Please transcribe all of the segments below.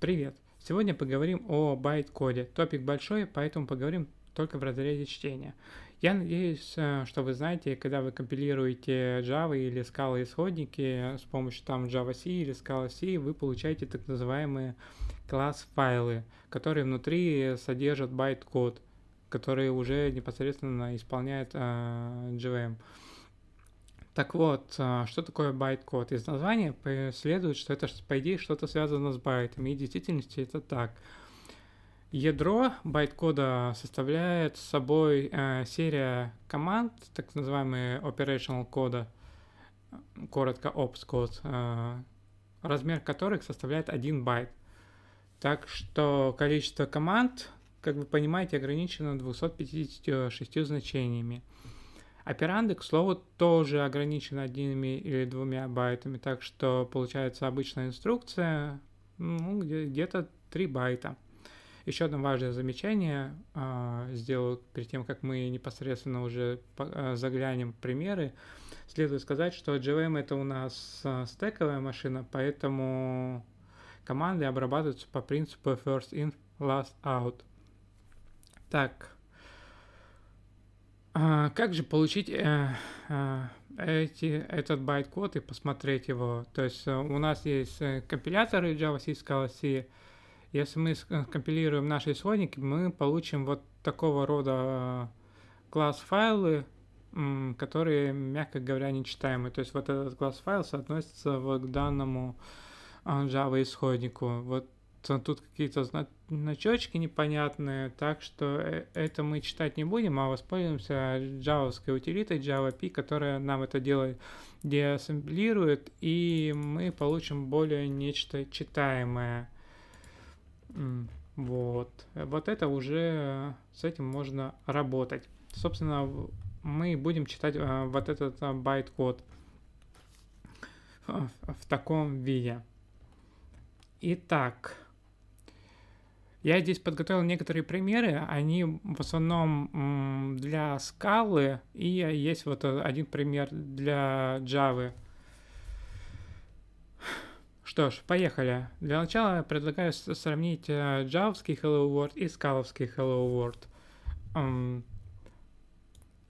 Привет! Сегодня поговорим о байт-коде. Топик большой, поэтому поговорим только в разрезе чтения. Я надеюсь, э, что вы знаете, когда вы компилируете Java или Scala исходники э, с помощью там Java C или Scala C, вы получаете так называемые класс-файлы, которые внутри содержат байт-код, который уже непосредственно исполняет э, JVM. Так вот, а, что такое байт-код? Из названия следует, что это, по идее, что-то связано с байтами, и в действительности это так. Ядро байткода составляет собой э, серия команд, так называемые operational кода, коротко ops код, э, размер которых составляет 1 байт. Так что количество команд, как вы понимаете, ограничено 256 значениями операнды к слову, тоже ограничены одними или двумя байтами, так что получается обычная инструкция ну, где-то 3 байта. Еще одно важное замечание э, сделаю перед тем, как мы непосредственно уже по, э, заглянем в примеры. Следует сказать, что JVM это у нас э, стековая машина, поэтому команды обрабатываются по принципу first in, last out. Так, а, как же получить э, э, эти, этот байт-код и посмотреть его? То есть э, у нас есть э, компиляторы Java C, Scala Если мы скомпилируем э, наши исходники, мы получим вот такого рода класс файлы, которые, мягко говоря, нечитаемые. То есть вот этот класс файл соотносится вот к данному Java исходнику. Вот тут какие-то значочки непонятные, так что э, это мы читать не будем, а воспользуемся джавовской утилитой P, которая нам это делает, деассемблирует, и мы получим более нечто читаемое. Вот. Вот это уже э, с этим можно работать. Собственно, мы будем читать э, вот этот байт-код в таком виде. Итак, я здесь подготовил некоторые примеры, они в основном для скалы, и есть вот э, один пример для Java. Что ж, поехали. Для начала предлагаю сравнить э, джавовский Hello World и скаловский Hello World.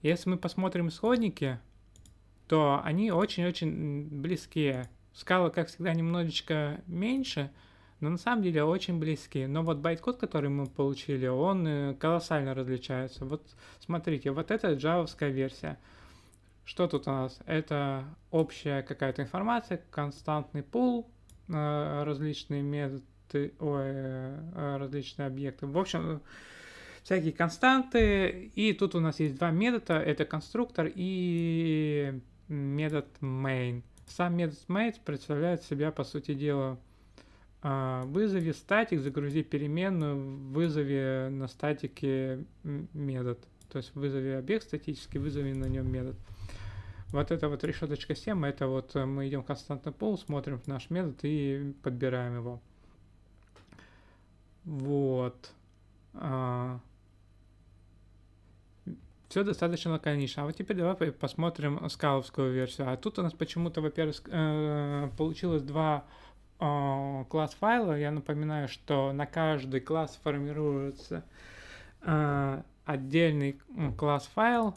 Если мы посмотрим исходники, то они очень-очень близкие. Скала, как всегда, немножечко меньше — но на самом деле очень близки. Но вот байткод, который мы получили, он э, колоссально различается. Вот смотрите, вот это джавовская версия. Что тут у нас? Это общая какая-то информация, константный пул, э, различные методы, ой, э, различные объекты. В общем, всякие константы. И тут у нас есть два метода. Это конструктор и метод main. Сам метод main представляет себя, по сути дела, а, вызови статик, загрузи переменную, вызови на статике метод. То есть вызови объект статический, вызови на нем метод. Вот это вот решеточка 7, это вот мы идем в константный пол, смотрим наш метод и подбираем его. Вот. А, Все достаточно лаконично. А вот теперь давай посмотрим скаловскую версию. А тут у нас почему-то, во-первых, э, получилось два Э, класс файла, я напоминаю, что на каждый класс формируется э, отдельный класс файл,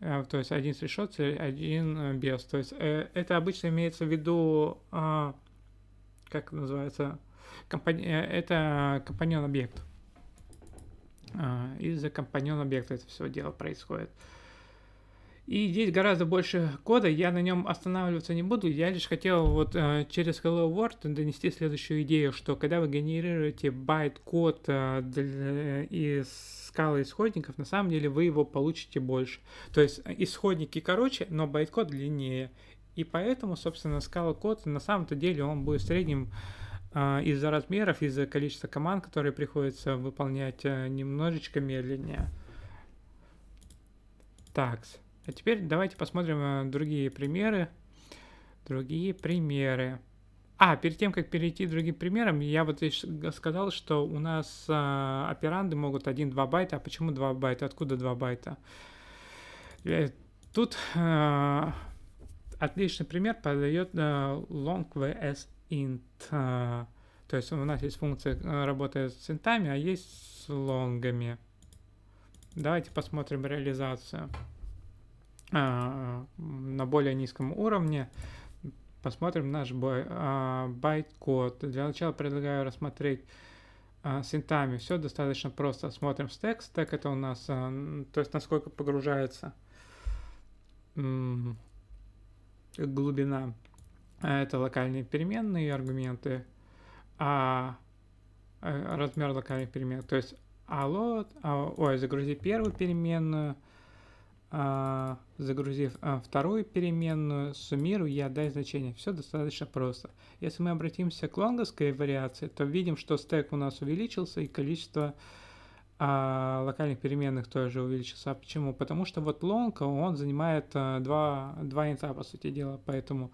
э, то есть один с решеткой, один без. То есть это обычно имеется в виду, как называется, компон... это компаньон объект. Из-за компаньон объекта это все дело происходит. Uh, и здесь гораздо больше кода, я на нем останавливаться не буду, я лишь хотел вот э, через Hello World донести следующую идею, что когда вы генерируете байт-код э, для, э, из скалы исходников, на самом деле вы его получите больше. То есть э, исходники короче, но байт-код длиннее. И поэтому, собственно, скала код на самом-то деле он будет средним э, из-за размеров, из-за количества команд, которые приходится выполнять э, немножечко медленнее. Такс. А теперь давайте посмотрим э, другие примеры. Другие примеры. А, перед тем, как перейти к другим примерам, я вот здесь сказал, что у нас э, операнды могут 1-2 байта. А почему 2 байта? Откуда 2 байта? Э, тут э, отличный пример подает э, long vs int. Э, то есть у нас есть функция э, работает с интами, а есть с лонгами. Давайте посмотрим реализацию. А, на более низком уровне. Посмотрим наш бой, а, байт-код. Для начала предлагаю рассмотреть а, синтами. Все достаточно просто. Смотрим стек. Стек это у нас, то есть насколько погружается глубина. Это локальные переменные аргументы, а э, размер локальных переменных. То есть allot, ой, загрузи первую переменную, а, загрузив а, вторую переменную, суммирую я отдай значение. Все достаточно просто. Если мы обратимся к лонговской вариации, то видим, что стек у нас увеличился и количество а, локальных переменных тоже увеличился. А почему? Потому что вот long, он занимает а, два, два инца, по сути дела, поэтому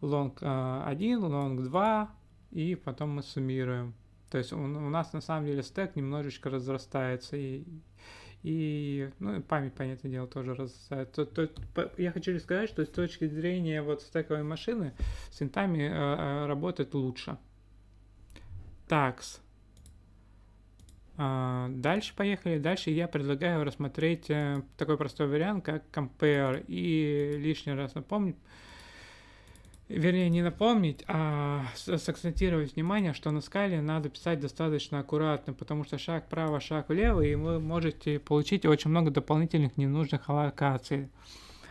long а, 1, long 2, и потом мы суммируем. То есть у, у нас на самом деле стек немножечко разрастается, и, и, ну, и память, понятное дело, тоже раз... То, то, я хочу сказать, что с точки зрения вот стековой машины с интами э, э, работает лучше. Такс. А, дальше поехали. Дальше я предлагаю рассмотреть э, такой простой вариант, как compare. И лишний раз напомню, вернее, не напомнить, а сакцентировать внимание, что на скале надо писать достаточно аккуратно, потому что шаг вправо, шаг влево, и вы можете получить очень много дополнительных ненужных аллокаций.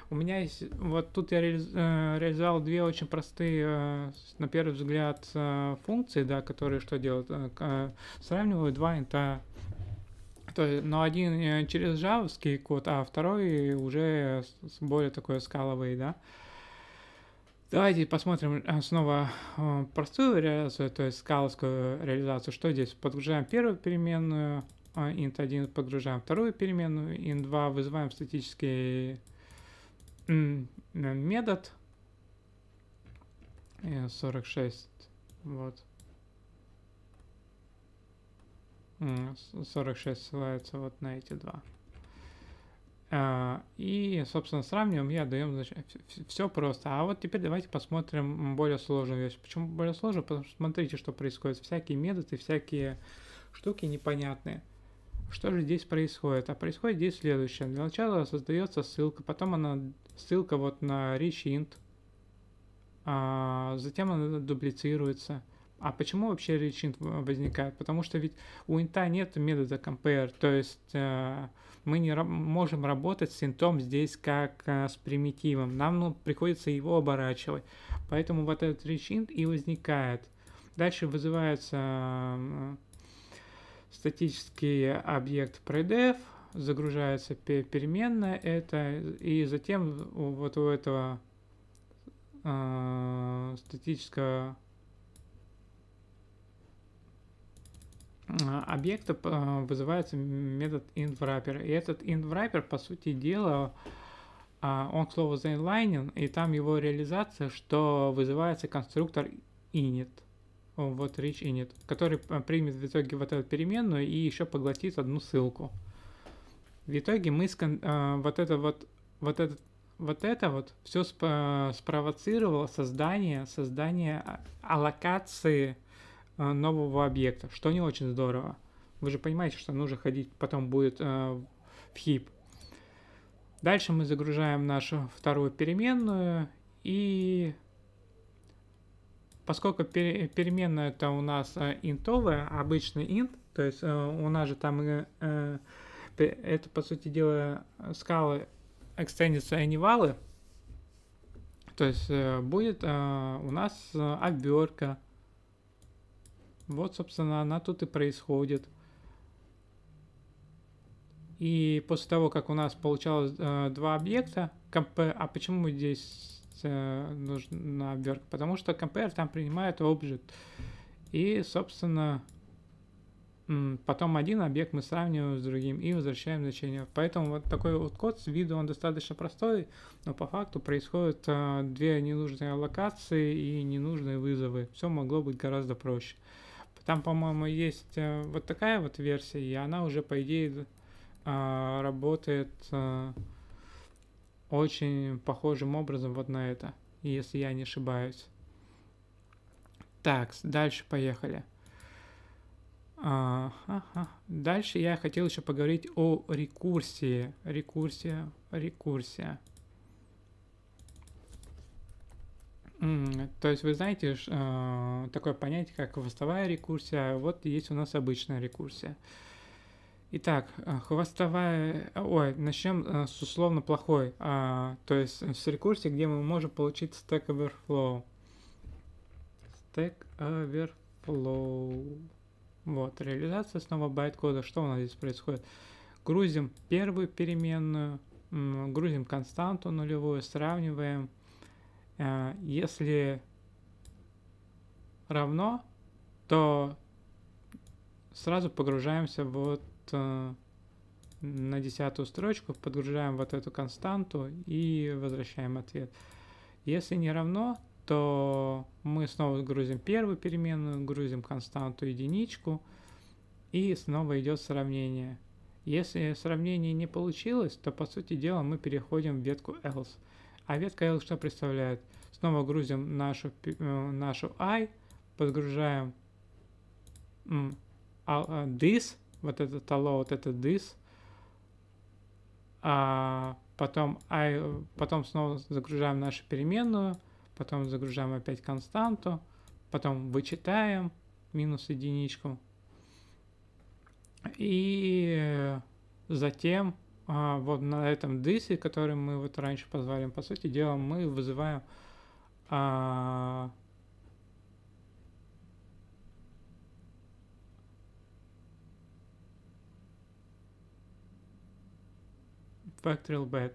У меня есть, вот тут я э, реализовал две очень простые, э, на первый взгляд, э, функции, да, которые что делают? Сравниваю два инта то есть, но один через жавовский код, а второй уже более такой скаловый, да. Uh, Давайте посмотрим э, снова э, простую реализацию, то есть скаловскую реализацию. Что здесь? Подгружаем первую переменную э, int1, подгружаем вторую переменную int2, вызываем статический метод 46, вот. 46 ссылается вот на эти два. А, и, собственно, сравниваем и отдаем значит, Все просто. А вот теперь давайте посмотрим более сложную вещь. Почему более сложную? Потому что смотрите, что происходит. Всякие методы, всякие штуки непонятные. Что же здесь происходит? А происходит здесь следующее. Для начала создается ссылка, потом она ссылка вот на reachint, а затем она дублицируется – а почему вообще речинт э, возникает? Потому что ведь у инта нет метода compare, то есть э, мы не ра- можем работать с интом здесь как э, с примитивом, нам ну, приходится его оборачивать. Поэтому вот этот речинт и возникает. Дальше вызывается э, статический объект predef, загружается переменная это, и затем вот у этого э, статического объекта вызывается метод invWrapper. И этот invWrapper, по сути дела, а, он, к слову, заинлайнен, и там его реализация, что вызывается конструктор init, вот reach init, который а, примет в итоге вот эту переменную и еще поглотит одну ссылку. В итоге мы скон... А, вот это вот, вот этот вот это вот все спровоцировало создание, создание аллокации Э, нового объекта, что не очень здорово. Вы же понимаете, что нужно ходить, потом будет э, в хип. Дальше мы загружаем нашу вторую переменную и поскольку пере переменная это у нас э, интовая, обычный int, то есть э, у нас же там э, это по сути дела скалы экстендятся анивалы, то есть э, будет э, у нас обверка, вот, собственно, она тут и происходит. И после того, как у нас получалось э, два объекта, compare, а почему здесь э, нужна обверка? Потому что compare там принимает object. И, собственно, потом один объект мы сравниваем с другим и возвращаем значение. Поэтому вот такой вот код с виду он достаточно простой, но по факту происходят э, две ненужные локации и ненужные вызовы. Все могло быть гораздо проще. Там, по-моему, есть э, вот такая вот версия, и она уже, по идее, а, работает э, очень похожим образом вот на это, если я не ошибаюсь. Так, дальше поехали. Дальше я хотел еще поговорить о рекурсии. Рекурсия, рекурсия. Mm, то есть вы знаете э, такое понятие, как хвостовая рекурсия, а вот есть у нас обычная рекурсия. Итак, э, хвостовая... Э, ой, начнем э, с условно плохой, э, то есть с рекурсии, где мы можем получить Stack Overflow. Stack Overflow. Вот, реализация снова байткода. Что у нас здесь происходит? Грузим первую переменную, грузим константу нулевую, сравниваем – Э, если равно, то сразу погружаемся вот э, на десятую строчку, подгружаем вот эту константу и возвращаем ответ. Если не равно, то мы снова грузим первую переменную, грузим константу единичку, и снова идет сравнение. Если сравнение не получилось, то по сути дела мы переходим в ветку else. А ветка L что представляет? Снова грузим нашу, э, нашу I, подгружаем а, а, this, вот этот allow, вот этот this, а потом, I, потом снова загружаем нашу переменную, потом загружаем опять константу, потом вычитаем минус единичку, и затем а вот на этом дисе, который мы вот раньше позвали, по сути дела, мы вызываем а, factorial bed.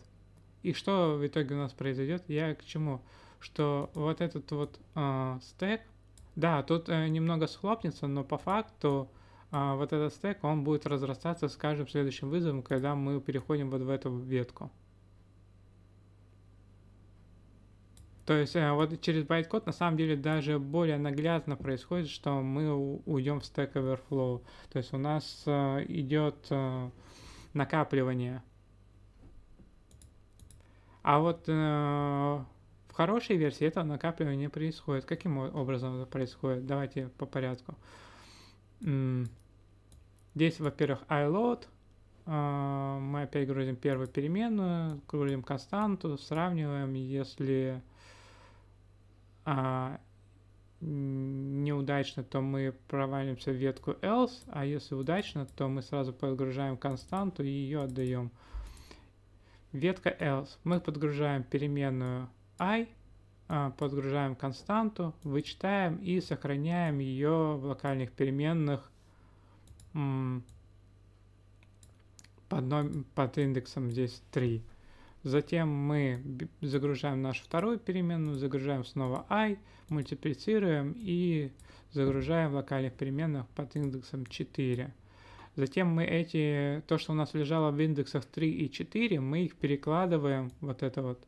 И что в итоге у нас произойдет? Я к чему? Что вот этот вот э, стек, да, тут э, немного схлопнется, но по факту э, а, вот этот стек, он будет разрастаться с каждым следующим вызовом, когда мы переходим вот в эту ветку. То есть э, вот через байткод на самом деле даже более наглядно происходит, что мы уйдем в стек Overflow. То есть у нас э, идет э, накапливание. А вот в хорошей версии этого накапливания не происходит. Каким образом это происходит? Давайте по порядку. Uh, Здесь, во-первых, iload. А, мы опять грузим первую переменную, грузим константу, сравниваем, если а, неудачно, то мы провалимся в ветку else, а если удачно, то мы сразу подгружаем константу и ее отдаем. Ветка else. Мы подгружаем переменную i, а, подгружаем константу, вычитаем и сохраняем ее в локальных переменных под, под индексом здесь 3. Затем мы загружаем нашу вторую переменную, загружаем снова i, мультиплицируем и загружаем в локальных переменных под индексом 4. Затем мы эти, то, что у нас лежало в индексах 3 и 4, мы их перекладываем, вот это вот,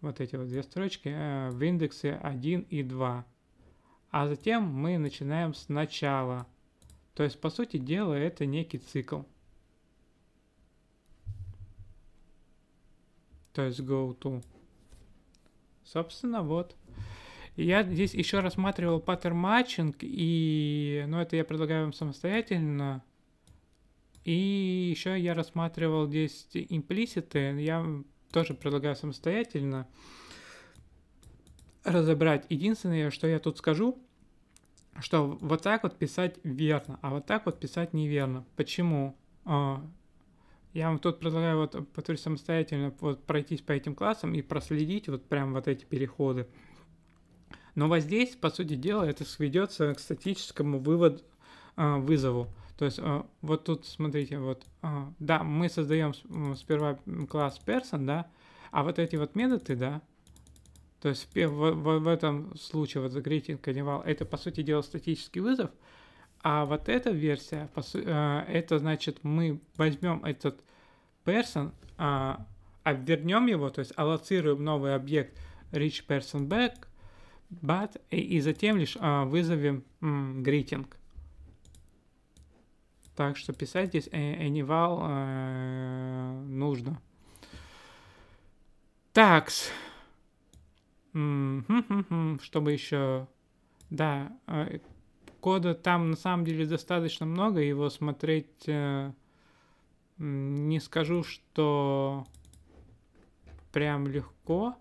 вот эти вот две строчки, э, в индексе 1 и 2. А затем мы начинаем сначала. То есть, по сути дела, это некий цикл. То есть go to. Собственно, вот. Я здесь еще рассматривал паттерн матчинг, и, ну, это я предлагаю вам самостоятельно. И еще я рассматривал здесь имплиситы. Я тоже предлагаю самостоятельно разобрать. Единственное, что я тут скажу, что вот так вот писать верно, а вот так вот писать неверно. Почему? А, я вам тут предлагаю вот повторюсь, самостоятельно вот пройтись по этим классам и проследить вот прям вот эти переходы. Но вот здесь, по сути дела, это сведется к статическому выводу а, вызову. То есть а, вот тут смотрите, вот, а, да, мы создаем сперва класс person, да, а вот эти вот методы, да, то есть в, в, в этом случае вот загретинг каннибал, это по сути дела статический вызов, а вот эта версия, а, это значит мы возьмем этот person, обвернем его, то есть аллоцируем новый объект rich person back, but и, и затем лишь вызовем м, greeting. Так что писать здесь Anyval э, э, нужно. Такс. Чтобы еще... Да, э, кода там на самом деле достаточно много, его смотреть... Э, не скажу, что прям легко.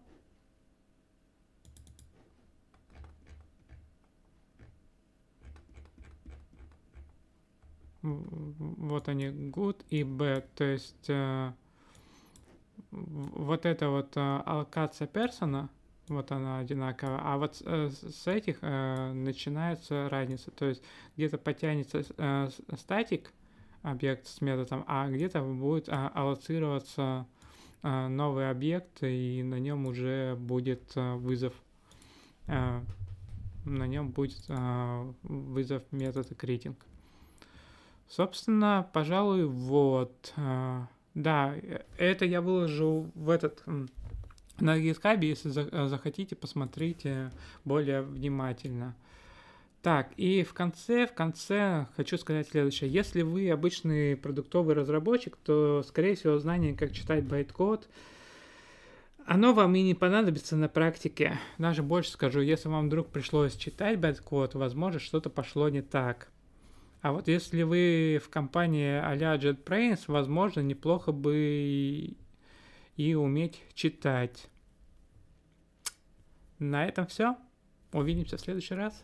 вот они good и bad, то есть э, вот эта вот э, аллокация персона, вот она одинаковая, а вот э, с этих э, начинается разница, то есть где-то потянется э, статик объект с методом, а где-то будет э, аллоцироваться э, новый объект, и на нем уже будет э, вызов. Э, на нем будет э, вызов метода критинг. Собственно, пожалуй, вот. Э, да, это я выложу в этот на GitHub, если э, захотите, посмотрите более внимательно. Так, и в конце, в конце хочу сказать следующее. Если вы обычный продуктовый разработчик, то, скорее всего, знание, как читать байткод, оно вам и не понадобится на практике. Даже больше скажу, если вам вдруг пришлось читать байткод, возможно, что-то пошло не так – а вот если вы в компании а-ля JetBrains, возможно, неплохо бы и, и уметь читать. На этом все. Увидимся в следующий раз.